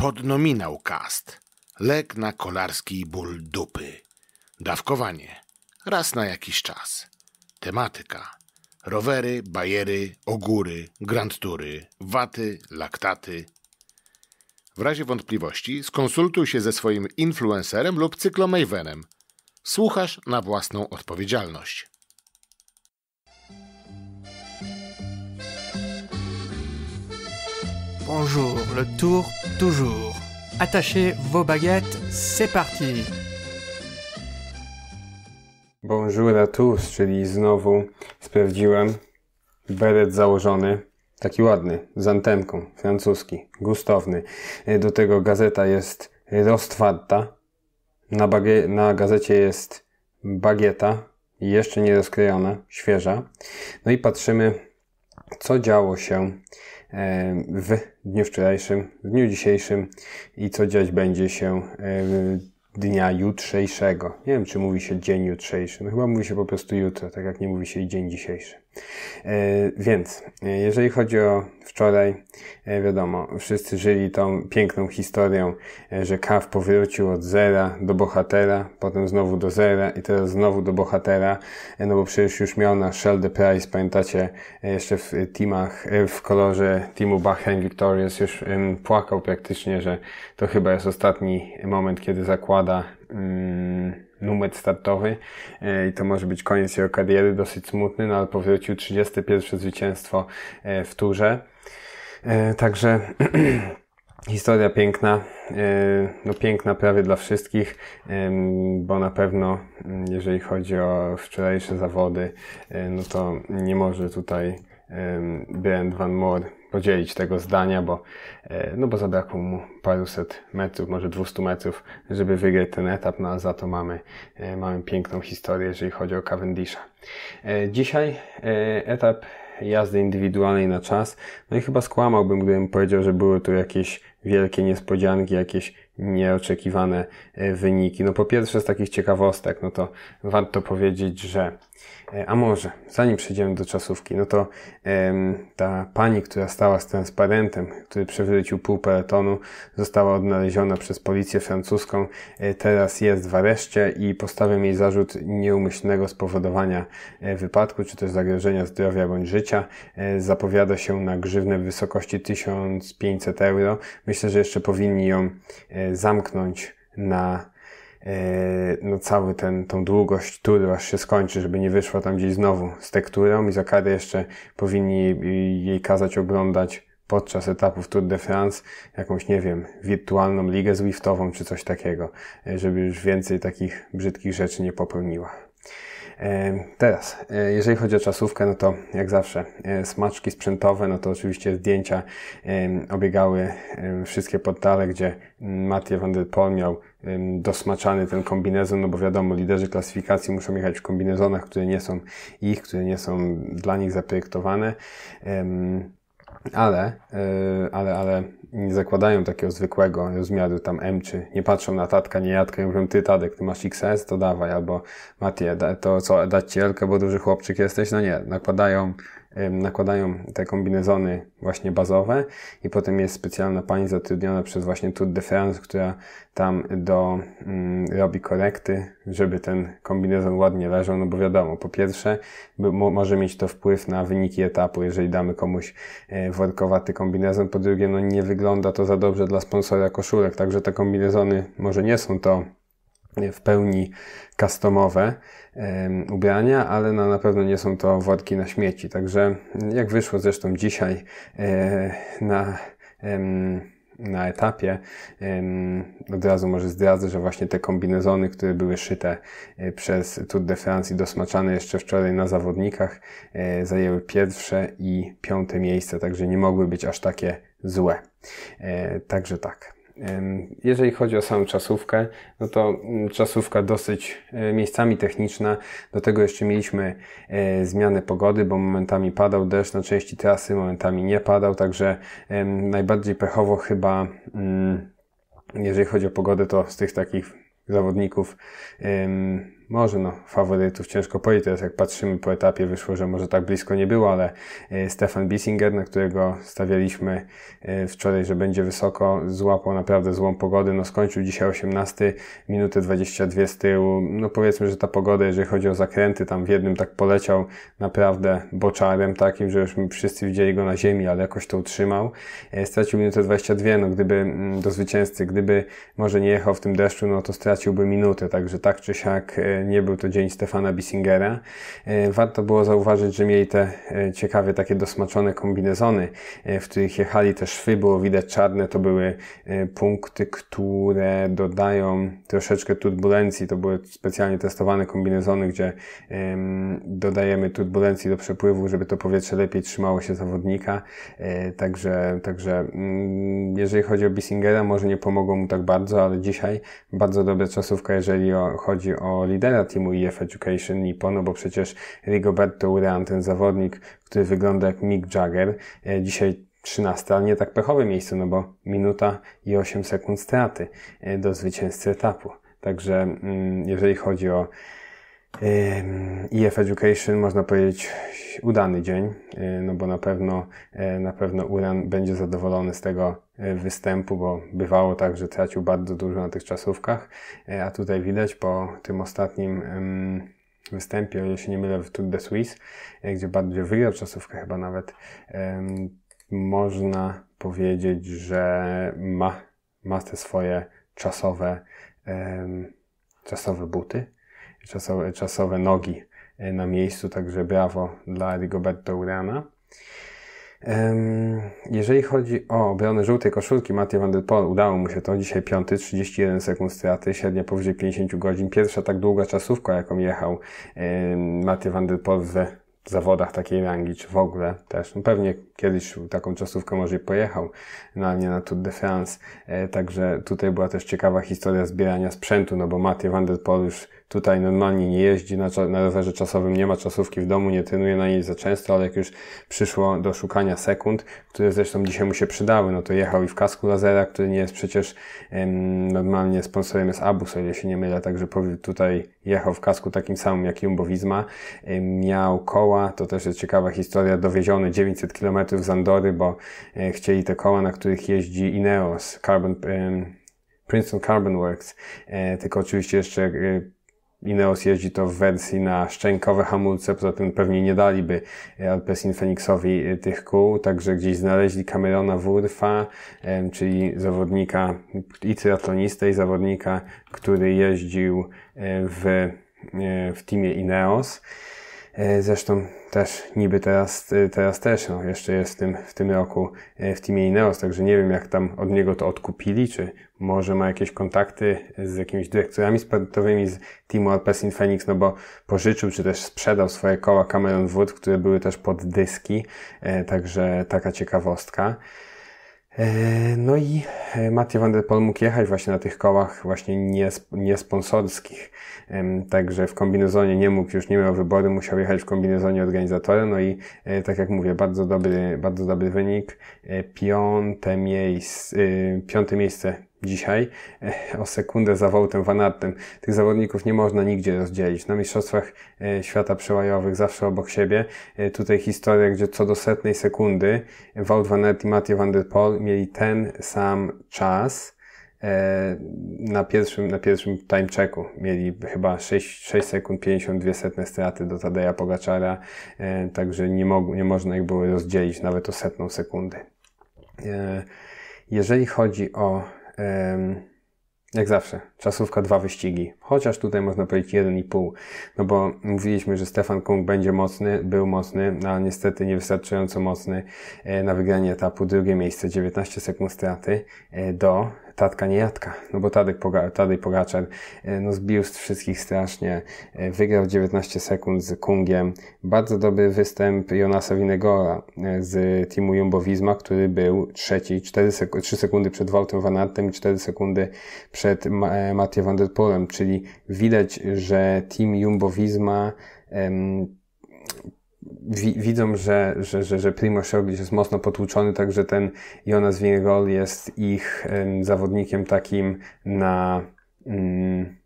Podnominał kast. Lek na kolarski ból dupy. Dawkowanie. Raz na jakiś czas. Tematyka. Rowery, bajery, ogóry, grandtury, waty, laktaty. W razie wątpliwości skonsultuj się ze swoim influencerem lub cyklomejwenem. Słuchasz na własną odpowiedzialność. bonjour, le tour toujours. Attachez vos baguettes, c'est parti! Bonjour à tous, czyli znowu sprawdziłem beret założony, taki ładny, z antenką, francuski, gustowny. E, do tego gazeta jest roztwarta, na, bagie- na gazecie jest bagieta, jeszcze nie rozkrojona, świeża. No i patrzymy, co działo się w dniu wczorajszym, w dniu dzisiejszym i co dziać będzie się e, dnia jutrzejszego. Nie wiem, czy mówi się dzień jutrzejszy. No chyba mówi się po prostu jutro, tak jak nie mówi się dzień dzisiejszy. E, więc e, jeżeli chodzi o wczoraj, e, wiadomo, wszyscy żyli tą piękną historią, że Kaw powrócił od zera do bohatera, potem znowu do zera i teraz znowu do bohatera, no bo przecież już miał na Shell the Price, pamiętacie, jeszcze w teamach, w kolorze teamu Bahrain Victorious już płakał praktycznie, że to chyba jest ostatni moment, kiedy zakłada... Mm, numer startowy e, i to może być koniec jego kariery, dosyć smutny, no ale powrócił 31 zwycięstwo e, w turze. E, także historia piękna, no piękna prawie dla wszystkich, bo na pewno mm, jeżeli chodzi o wczorajsze zawody, no to nie może tutaj Ben Van Moor podzielić tego zdania, bo, e, no bo zabrakło mu paruset metrów, może 200 metrów, żeby wygrać ten etap, no a za to mamy, e, mamy piękną historię, jeżeli chodzi o Cavendisha. E, dzisiaj etap jazdy indywidualnej na czas. No i chyba skłamałbym, gdybym powiedział, że były tu jakieś wielkie niespodzianki, jakieś nieoczekiwane wyniki. No po pierwsze z takich ciekawostek, no to warto powiedzieć, że E, a może, zanim przejdziemy do czasówki, no to em, ta pani, która stała z transparentem, który przewrócił pół peletonu, została odnaleziona przez policję francuską, e, teraz jest w areszcie i postawiam jej zarzut nieumyślnego spowodowania e, wypadku, czy też zagrożenia zdrowia bądź życia. E, zapowiada się na grzywnę w wysokości 1500 euro. Myślę, że jeszcze powinni ją e, zamknąć na E, no cały ten, tą długość tury aż się skończy, żeby nie wyszła tam gdzieś znowu z tekturą i za karę jeszcze powinni jej kazać oglądać podczas etapów Tour de France jakąś, nie wiem, wirtualną ligę Zwiftową czy coś takiego, e, żeby już więcej takich brzydkich rzeczy nie popełniła. E, teraz, jeżeli chodzi o czasówkę, no to jak zawsze smaczki sprzętowe, no to oczywiście zdjęcia obiegały wszystkie portale, gdzie Mathieu van der Poel miał dosmaczany ten kombinezon, no bo wiadomo, liderzy klasyfikacji muszą jechać w kombinezonach, które nie są ich, które nie są dla nich zaprojektowane. Ale, y, ale, ale nie zakładają takiego zwykłego rozmiaru tam M, czy nie patrzą na tatka, nie jadka i mówią, ty Tadek, ty masz XS, to dawaj, albo Matie, to co, dać ci L, bo duży chłopczyk jesteś? No nie, nakładają nakładają te kombinezony właśnie bazowe i potem jest specjalna pani zatrudniona przez właśnie Tour de France, która tam do, mm, robi korekty, żeby ten kombinezon ładnie leżał, no bo wiadomo, po pierwsze może mieć to wpływ na wyniki etapu, jeżeli damy komuś e, workowaty kombinezon, po drugie no nie wygląda to za dobrze dla sponsora koszulek, także te kombinezony może nie są to w pełni customowe ubrania, ale no, na pewno nie są to worki na śmieci. Także mm, jak wyszło zresztą dzisiaj e, na na etapie. Od razu może zdradzę, że właśnie te kombinezony, które były szyte e, przez Tour de France i dosmaczane jeszcze wczoraj na zawodnikach, e, zajęły pierwsze i piąte miejsce, także nie mogły być aż takie złe. Także tak. Jeżeli chodzi o samą czasówkę, no to mm, czasówka dosyć e, miejscami techniczna. Do tego jeszcze mieliśmy e, zmianę pogody, bo momentami padał deszcz na części trasy, momentami nie padał, także najbardziej pechowo chyba, mm, jeżeli chodzi o pogodę, to z tych takich zawodników może no, faworytów ciężko powiedzieć. Teraz jak patrzymy po etapie, wyszło, że może tak blisko nie było, ale e, Stefan Bissinger, na którego stawialiśmy e, wczoraj, że będzie wysoko, złapał naprawdę złą pogodę. No skończył dzisiaj 18, minuty 22 z tyłu. No powiedzmy, że ta pogoda, jeżeli chodzi o zakręty, tam w jednym tak poleciał naprawdę boczarem takim, że już wszyscy widzieli go na ziemi, ale jakoś to utrzymał. E, stracił minutę 22, no gdyby mm, do zwycięzcy, gdyby może nie jechał w tym deszczu, no to straciłby minutę, także tak czy siak nie był to dzień Stefana Bissingera. E, warto było zauważyć, że mieli te e, ciekawe takie dosmaczone kombinezony, e, w których jechali te szwy, było widać czarne, to były punkty, które dodają troszeczkę turbulencji, to były specjalnie testowane kombinezony, gdzie dodajemy turbulencji do przepływu, żeby to powietrze lepiej trzymało się zawodnika, także, także mm, jeżeli chodzi o Bissingera, może nie pomogło mu tak bardzo, ale dzisiaj bardzo dobra czasówka, jeżeli chodzi o lider trenera teamu EF Education Nippon, bo przecież Rigoberto Uran, ten zawodnik, który wygląda jak Mick Jagger, e, dzisiaj 13, ale nie tak pechowe miejsce, no bo minuta i 8 sekund straty e, do zwycięzcy etapu. Także mm, jeżeli chodzi o EF e Education można powiedzieć udany dzień, no bo na pewno na pewno Uran będzie zadowolony z tego E, występu, bo bywało tak, że tracił bardzo dużo na tych czasówkach, e, a tutaj widać po tym ostatnim występie, o ile się nie mylę, w Tour de Suisse, e, gdzie bardzo wygrał czasówkę chyba nawet, można powiedzieć, że ma, ma te swoje czasowe, czasowe buty, czasowe, czasowe nogi na miejscu, także brawo dla Rigoberto Urana. Jeżeli chodzi o obronę żółtej koszulki, Matthew Van Der Poel udało mu się to dzisiaj piąty, 31 sekund straty, średnia powyżej 50 godzin. Pierwsza tak długa czasówka, jaką jechał Matthew Van Der Poel w zawodach takiej rangi, czy w ogóle też. No pewnie kiedyś taką czasówkę może pojechał, no ale nie na Tour de France. E, także tutaj była też ciekawa historia zbierania sprzętu, no bo Matthew Van Der Poel już tutaj normalnie nie jeździ na, na rowerze czasowym, nie ma czasówki w domu, nie trenuje na niej za często, ale jak już przyszło do szukania sekund, które zresztą dzisiaj mu się przydały, no to jechał i w kasku lazera, który nie jest przecież normalnie sponsorem jest Abus, o ile się nie mylę, także tutaj jechał w kasku takim samym jak Jumbo Visma, miał koła, to też jest ciekawa historia, dowieziony 900 km z Andory, bo e, chcieli te koła, na których jeździ Ineos, Carbon... Ym, Princeton Carbon Works, e, tylko oczywiście jeszcze e, Ineos jeździ to w wersji na szczękowe hamulce, poza tym pewnie nie daliby e, Alpecin Phoenixowi e, tych kół, także gdzieś znaleźli Camerona Wurfa, e, czyli zawodnika i triatlonistę, i zawodnika, który jeździł w, w teamie Ineos. Zresztą też niby teraz, teraz też, no, jeszcze jest w tym, w tym roku w teamie Ineos, także nie wiem jak tam od niego to odkupili, czy może ma jakieś kontakty z jakimiś dyrektorami sportowymi z teamu Alpecin Phoenix, no bo pożyczył czy też sprzedał swoje koła Cameron Wood, które były też pod dyski, e, także taka ciekawostka. E, no i e, Mathieu van der Poel mógł jechać właśnie na tych kołach właśnie niesponsorskich, nie także w kombinezonie nie mógł, już nie miał wyboru, musiał jechać w kombinezonie organizatora, no i tak jak mówię, bardzo dobry, bardzo dobry wynik, piąte miejsce, piąte miejsce dzisiaj e, o sekundę za Woutem Van Artem. Tych zawodników nie można nigdzie rozdzielić. Na Mistrzostwach e, Świata Przełajowych zawsze obok siebie. E, tutaj historia, gdzie co do setnej sekundy Wout Van Aert i Mathieu Van Der Poel mieli ten sam czas na pierwszym, na pierwszym time checku mieli chyba 6, 6 sekund 52 setne straty do Tadeja Pogaczara, także nie, mog, nie można ich było rozdzielić nawet o setną sekundy. Jeżeli chodzi o jak zawsze, czasówka dwa wyścigi. Chociaż tutaj można powiedzieć jeden i pół, no bo mówiliśmy, że Stefan Kung będzie mocny, był mocny, a no ale niestety niewystarczająco mocny e, na wygranie etapu drugie miejsce, 19 sekund straty e, do tatka Niejadka, no bo Tadek Poga Tadej Pogaczar e, no, zbił z wszystkich strasznie, wygrał 19 sekund z Kungiem, bardzo dobry występ Jonasa Winegora z teamu Jumbo-Visma, który był trzeci, 4 sek 3 sekundy przed Waltem Van Artem i 4 sekundy przed e, E, Mattia van der Poolem, czyli widać, że team Jumbo-Visma wi widzą, że, że, że, że Roglic jest mocno potłuczony, także ten Jonas Wingol jest ich zawodnikiem takim na... Um,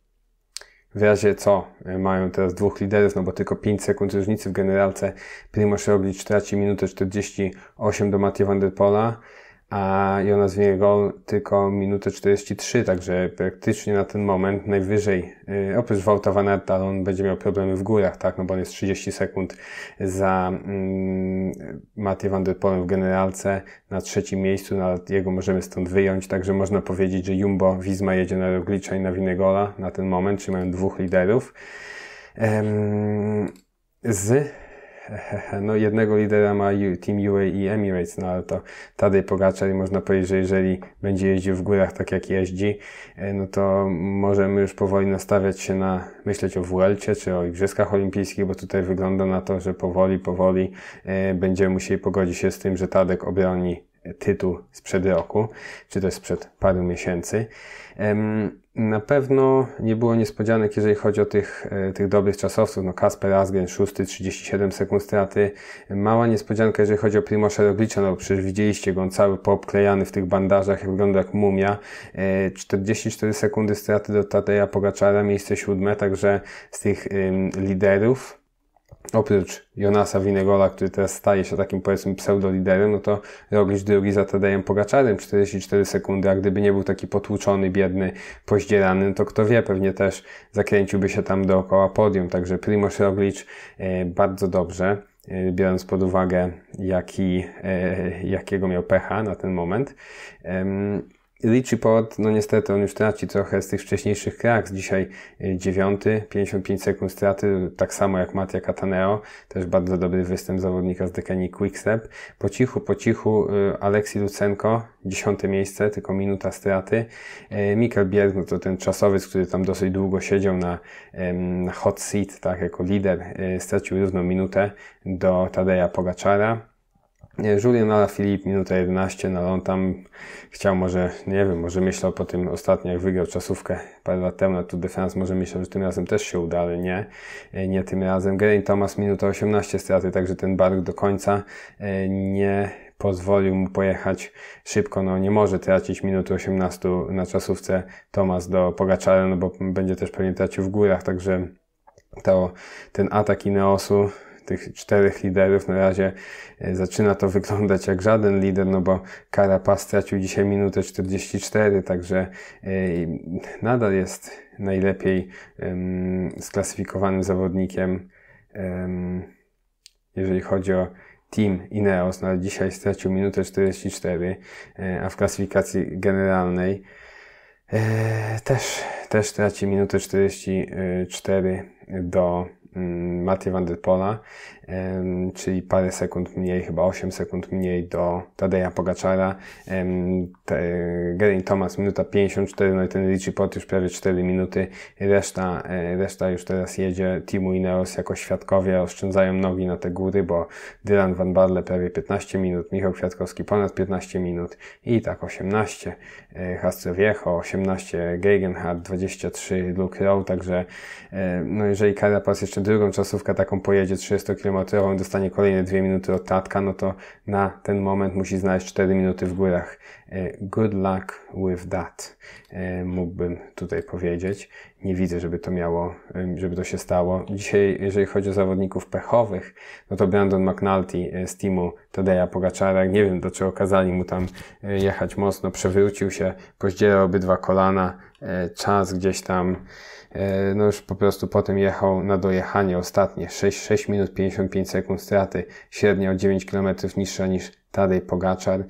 w razie co e, mają teraz dwóch liderów, no bo tylko 5 sekund różnicy w generalce. Primo Roglic traci minutę 48 do Mattia Van Der Pola a Jonas Wiegol tylko minutę 43, także praktycznie na ten moment najwyżej, y, oprócz Wouta Van on będzie miał problemy w górach, tak, no bo on jest 30 sekund za mm, Mattie Van Der Polen w generalce na trzecim miejscu, no, jego możemy stąd wyjąć, także można powiedzieć, że Jumbo Visma jedzie na Roglicza i na Winegola na ten moment, czy mają dwóch liderów. Um, z no jednego lidera ma Team UAE i Emirates, no ale to Tadej Pogaczar i można powiedzieć, że jeżeli będzie jeździł w górach tak jak jeździ, e, no to możemy już powoli nastawiać się na, myśleć o Vuelcie czy o Igrzyskach Olimpijskich, bo tutaj wygląda na to, że powoli, powoli e, będziemy musieli pogodzić się z tym, że Tadek obroni tytuł sprzed roku, czy też sprzed paru miesięcy. Na pewno nie było niespodzianek, jeżeli chodzi o tych, e, tych dobrych czasowców. No Kasper Asgren, 6, 37 sekund straty. Mała niespodzianka, jeżeli chodzi o Primosa Roglicza, no bo przecież widzieliście go, on cały poobklejany w tych bandażach, jak wygląda jak mumia. 44 e, sekundy straty do Tadeja Pogaczara, miejsce siódme, także z tych liderów oprócz Jonasa Winegola, który teraz staje się takim powiedzmy pseudoliderem, no to Roglic drugi za Tadejem Pogaczarem 44 sekundy, a gdyby nie był taki potłuczony, biedny, poździerany, no to kto wie, pewnie też zakręciłby się tam dookoła podium, także Primoz Roglic e, bardzo dobrze e, biorąc pod uwagę, jaki, e, jakiego miał pecha na ten moment. Richie Port, no niestety on już traci trochę z tych wcześniejszych kraks. Dzisiaj e, dziewiąty, 55 sekund straty, tak samo jak Mattia Cataneo. Też bardzo dobry występ zawodnika z dekanii Quickstep. Po cichu, po cichu e, Aleksi Lucenko, dziesiąte miejsce, tylko minuta straty. E, Mikkel Bierg, no to ten czasowiec, który tam dosyć długo siedział na hot seat, tak, jako lider, stracił równą minutę do Tadeja Pogaczara. Julian Alaphilippe, minuta 11, no on tam chciał może, nie wiem, może myślał po tym ostatnio, jak wygrał czasówkę parę lat temu na no Tour de France, może myślał, że tym razem też się uda, ale nie, e, nie tym razem. Geraint Thomas, minuta 18 straty, także ten bark do końca e, nie pozwolił mu pojechać szybko, no nie może tracić minuty 18 na czasówce Thomas do Pogaczara, no bo będzie też pewnie tracił w górach, także to, ten atak Ineosu tych czterech liderów. Na razie e, zaczyna to wyglądać jak żaden lider, no bo Carapaz stracił dzisiaj minutę 44, także e, nadal jest najlepiej sklasyfikowanym zawodnikiem, jeżeli chodzi o Team Ineos, no ale dzisiaj stracił minutę 44, e, a w klasyfikacji generalnej też, też traci minutę 44 do Mattie Van Der Pola czyli parę sekund mniej, chyba 8 sekund mniej do Tadeja Pogaczara. Geraint Thomas minuta 54, no i ten Richie Port już prawie 4 minuty. Reszta, e, reszta już teraz jedzie. Timu Ineos jako świadkowie oszczędzają nogi na te góry, bo Dylan Van Barle prawie 15 minut, Michał Kwiatkowski ponad 15 minut i tak 18. Hastrowiecho 18, Geigenhardt 23, Luke Rowe, także e, no jeżeli Carapaz jeszcze drugą czasówkę taką pojedzie 30 km amatorową dostanie kolejne dwie minuty od tatka, no to na ten moment musi znaleźć cztery minuty w górach. E, good luck with that, e, mógłbym tutaj powiedzieć. Nie widzę, żeby to miało, żeby to się stało. Dzisiaj, jeżeli chodzi o zawodników pechowych, no to Brandon McNulty e, z teamu Tadeja Pogaczara, nie wiem czego kazali mu tam jechać mocno, przewrócił się, poździerał obydwa kolana, czas gdzieś tam E, no już po prostu potem jechał na dojechanie ostatnie 6, 6 minut 55 sekund straty, średnia o 9 km niższa niż Tadej Pogaczar.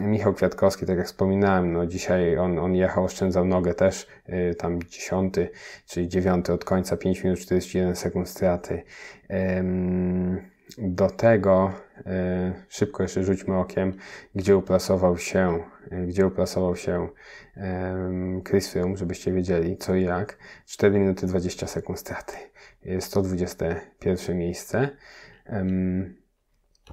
Michał Kwiatkowski, tak jak wspominałem, no dzisiaj on, on jechał, oszczędzał nogę też, e, tam dziesiąty, czyli dziewiąty od końca, 5 minut 41 sekund straty. Do tego E, szybko jeszcze rzućmy okiem, gdzie uplasował się, e, gdzie uplasował się Chris Film, żebyście wiedzieli co i jak. 4 minuty 20 sekund straty. 121 miejsce.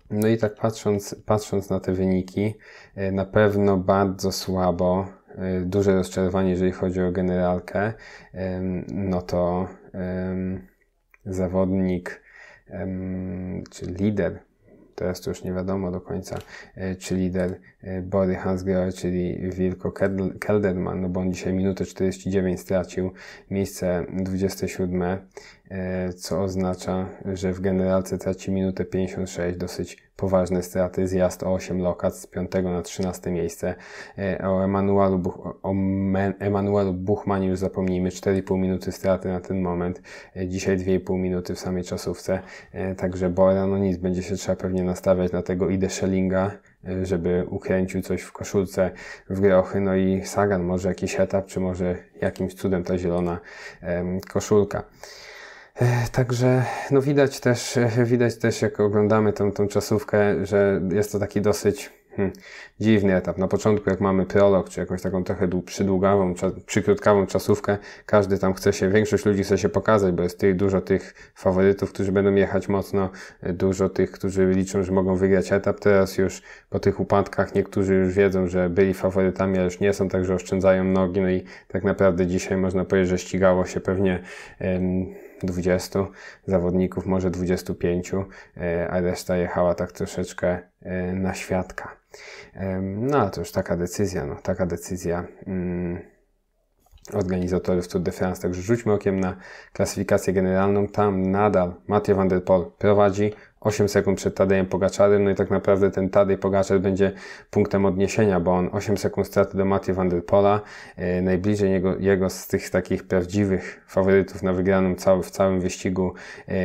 No i tak patrząc, patrząc na te wyniki, e, na pewno bardzo słabo, duże rozczarowanie, jeżeli chodzi o generalkę, no to zawodnik czy lider Teraz to już nie wiadomo do końca, e, czy lider e, Bory Hansgrohe, czyli Wilko Kelderman, no bo on dzisiaj minutę 49 stracił, miejsce 27 E, co oznacza, że w generalce traci minutę 56, dosyć poważne straty, zjazd o 8 lokat z 5 na 13 miejsce. E, o Emanuelu, Buch, o Emanuelu Buchman już zapomnijmy, 4,5 minuty straty na ten moment, e, dzisiaj 2,5 minuty w samej czasówce, także Bora, no nic, będzie się trzeba pewnie nastawiać na tego Ide Schellinga, żeby ukręcił coś w koszulce, w grochy, no i Sagan może jakiś etap, czy może jakimś cudem ta zielona koszulka. E, także no widać też, e, widać też jak oglądamy tą, tą czasówkę, że jest to taki dosyć hmm, dziwny etap. Na początku jak mamy prolog, czy jakąś taką trochę przydługawą, cza, przykrótkawą czasówkę, każdy tam chce się, większość ludzi chce się pokazać, bo jest tych, dużo tych faworytów, którzy będą jechać mocno, e, dużo tych, którzy liczą, że mogą wygrać etap. Teraz już po tych upadkach niektórzy już wiedzą, że byli faworytami, ale już nie są, także oszczędzają nogi. No i tak naprawdę dzisiaj można powiedzieć, że ścigało się pewnie... Hmm, 20 zawodników, może 25, e, a reszta jechała tak troszeczkę e, na świadka. No ale to już taka decyzja, no taka decyzja mm, organizatorów Tour de France. Także rzućmy okiem na klasyfikację generalną. Tam nadal Mathieu van der Poel prowadzi, 8 sekund przed Tadejem Pogaczarem, no i tak naprawdę ten Tadej Pogaczar będzie punktem odniesienia, bo on 8 sekund straty do Matthew Van Der Pola, e, najbliżej jego, jego z tych takich prawdziwych faworytów na wygraną cały, w całym wyścigu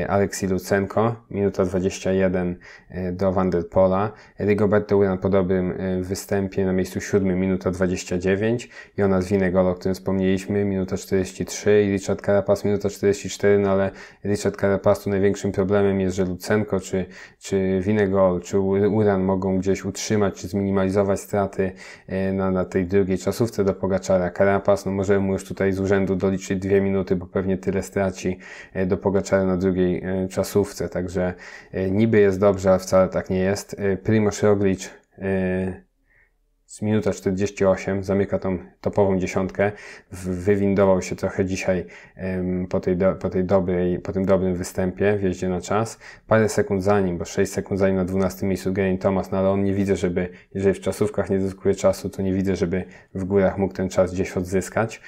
Alexi Aleksi Lucenko, minuta 21 yy, e, do Van Der Pola, Rigoberto Uran po dobrym e, występie na miejscu 7, minuta 29, Jonas Winegolo, o którym wspomnieliśmy, minuta 43 i Richard Carapaz, minuta 44, no ale Richard Carapaz tu największym problemem jest, że Lucenko czy, czy Winegol, czy Uran mogą gdzieś utrzymać, czy zminimalizować straty e, na, na tej drugiej czasówce do Pogaczara. Karapas, no możemy mu już tutaj z urzędu doliczyć dwie minuty, bo pewnie tyle straci e, do Pogaczara na drugiej e, czasówce, także niby jest dobrze, ale wcale tak nie jest. Primoz Roglic z minuta 48, zamyka tą topową dziesiątkę. Wywindował się trochę dzisiaj po, tej do, po, tej dobrej, po tym dobrym występie w jeździe na czas. Parę sekund za nim, bo 6 sekund za nim na 12 miejscu Gerin Thomas, no ale on nie widzę, żeby, jeżeli w czasówkach nie zyskuje czasu, to nie widzę, żeby w górach mógł ten czas gdzieś odzyskać.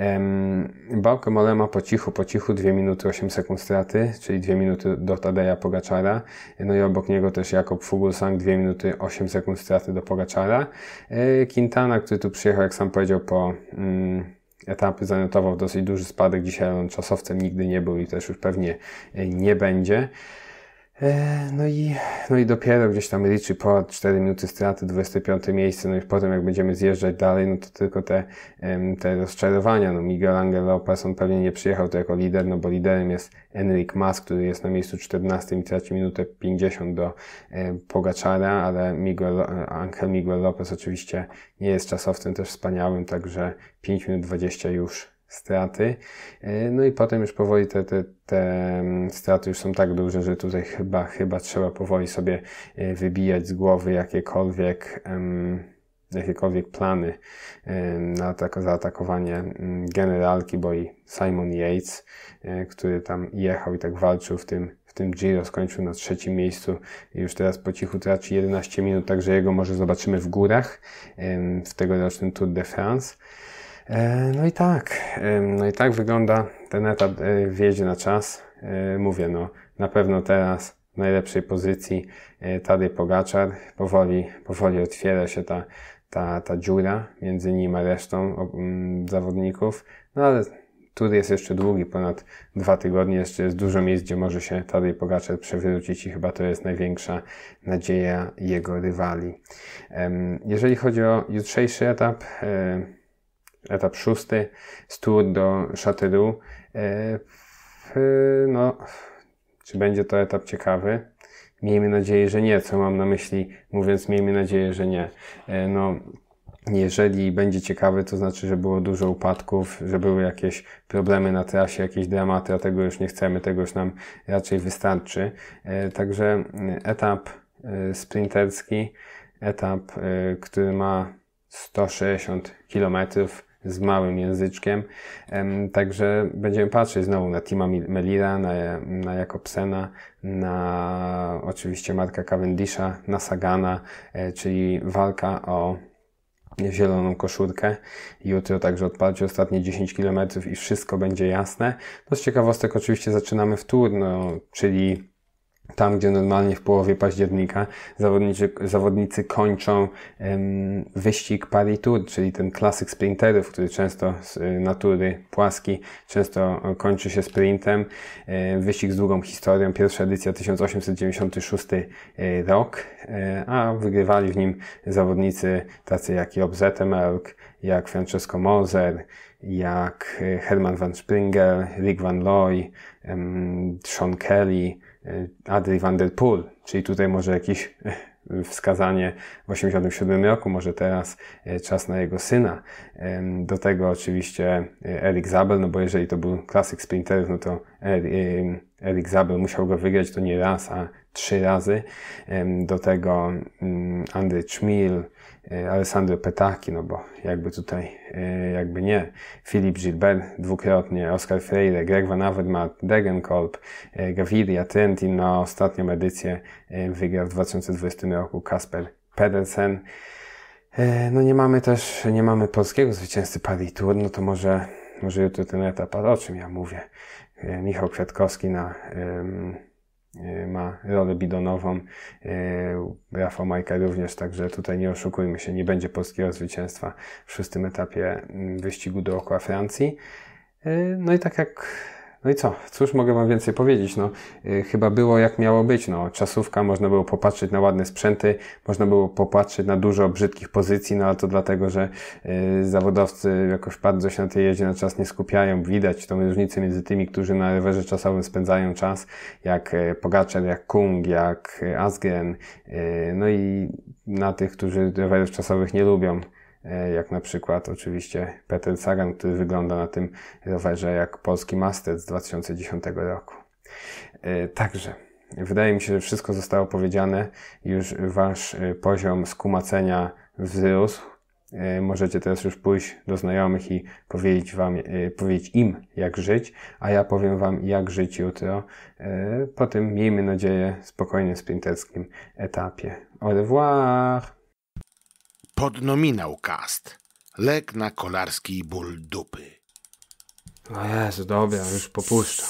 Um, Bałko Malema po cichu, po cichu 2 minuty 8 sekund straty, czyli 2 minuty do Tadeja Pogaczara. No i obok niego też Jakob Fuglsang 2 minuty 8 sekund straty do Pogaczara. E, Quintana, który tu przyjechał, jak sam powiedział, po mm, etapy zanotował dosyć duży spadek. Dzisiaj on czasowcem nigdy nie był i też już pewnie e, nie będzie. E, no i, no i dopiero gdzieś tam liczy po 4 minuty straty 25 miejsce, no i potem jak będziemy zjeżdżać dalej, no to tylko te, te rozczarowania. No Miguel Angel Lopez, on pewnie nie przyjechał to jako lider, no bo liderem jest Enric Mas, który jest na miejscu 14 i traci minutę 50 do e, Pogaczara, ale Miguel, e, Angel Miguel Lopez oczywiście nie jest czasowcem też wspaniałym, także 5 minut 20 już straty. E, no i potem już powoli te, te, te mm, straty już są tak duże, że tutaj chyba, chyba trzeba powoli sobie e, wybijać z głowy jakiekolwiek. jakiekolwiek plany e, na zaatakowanie mm, generalki, bo i Simon Yates, który tam jechał i tak walczył w tym, w tym Giro, skończył na trzecim miejscu i już teraz po cichu traci 11 minut, także jego może zobaczymy w górach w tegorocznym Tour de France. E, no i tak, no i tak wygląda ten etap e, wjeździe na czas. E, mówię, no na pewno teraz w najlepszej pozycji Tadej Pogaczar. Powoli, powoli otwiera się ta, ta, ta dziura między nim a resztą zawodników. No ale Tur jest jeszcze długi, ponad dwa tygodnie, jeszcze jest dużo miejsc, gdzie może się Tadej Pogaczar przewrócić i chyba to jest największa nadzieja jego rywali. Jeżeli chodzi o jutrzejszy etap, etap szósty, z Tour do Châtellou. No, czy będzie to etap ciekawy? Miejmy nadzieję, że nie. Co mam na myśli, mówiąc, miejmy nadzieję, że nie. E, no, jeżeli będzie ciekawy, to znaczy, że było dużo upadków, że były jakieś problemy na trasie, jakieś dramaty, a tego już nie chcemy, tego już nam raczej wystarczy. E, także e, etap sprinterski, etap, który ma 160 kilometrów, z małym języczkiem. Także będziemy patrzeć znowu na Tima Melira, na, na Jakobsena, na oczywiście Marka Cavendisha, na Sagana, e, czyli walka o zieloną koszulkę. Jutro także odpalcie ostatnie 10 km i wszystko będzie jasne. No z ciekawostek oczywiście zaczynamy w Tour, no, czyli tam, gdzie normalnie w połowie października zawodnicy, zawodnicy kończą ym, wyścig Paris Tour, czyli ten klasyk sprinterów, który często z y, natury płaski, często e, kończy się sprintem. Ym, e, wyścig z długą historią, pierwsza edycja 1896 e, rok, ym, a wygrywali w nim zawodnicy tacy jak Job Zetemelk, jak Francesco Moser, jak Herman van Springer, Rick van Looy, Sean Kelly, e, Adri van der Poel, czyli tutaj może jakiś e, wskazanie w 87 roku, może teraz e, czas na jego syna. Do tego oczywiście Erik Zabel, no bo jeżeli to był klasyk sprinterów, no to Erik Zabel musiał go wygrać to nie raz, a trzy razy. Do tego mm, Andrzej Czmiel. E, Alessandro Petaki, no bo jakby tutaj, e, jakby nie, Filip Gilbert dwukrotnie, Oscar Freire, Greg Van Avermaet, Degenkolb, e, Gaviria Trentin, no ostatnią edycję wygrał w 2020 roku Kasper Pedersen. No nie mamy też, nie mamy polskiego zwycięzcy Paris Tour, no to może, może jutro ten etap, o czym ja mówię. Michał Kwiatkowski na... Y, ma rolę bidonową. Y, Rafał Majka również, także tutaj nie oszukujmy się, nie będzie polskiego zwycięstwa w szóstym etapie mm, wyścigu dookoła Francji. Y, no i tak jak no i co? Cóż mogę Wam więcej powiedzieć? No, yy, chyba było jak miało być. No, czasówka, można było popatrzeć na ładne sprzęty, można było popatrzeć na dużo brzydkich pozycji, no ale to dlatego, że yy, zawodowcy jakoś bardzo się na tej jeździe na czas nie skupiają. Widać tą różnicę między tymi, którzy na rowerze czasowym spędzają czas, jak y, Pogaczer, jak Kung, jak Asgen, yy, no i na tych, którzy rowerów czasowych nie lubią. E, jak na przykład oczywiście Peter Sagan, który wygląda na tym rowerze jak polski master z 2010 roku. E, także wydaje mi się, że wszystko zostało powiedziane, już wasz e, poziom skumacenia wzrósł. Możecie teraz już pójść do znajomych i powiedzieć, wam, powiedzieć im, jak żyć, a ja powiem wam, jak żyć jutro po tym, miejmy nadzieję, spokojnym sprinterskim etapie. Au revoir! Podnominał kast. Lek na kolarski ból dupy. No jest, dobra, już popuszczam.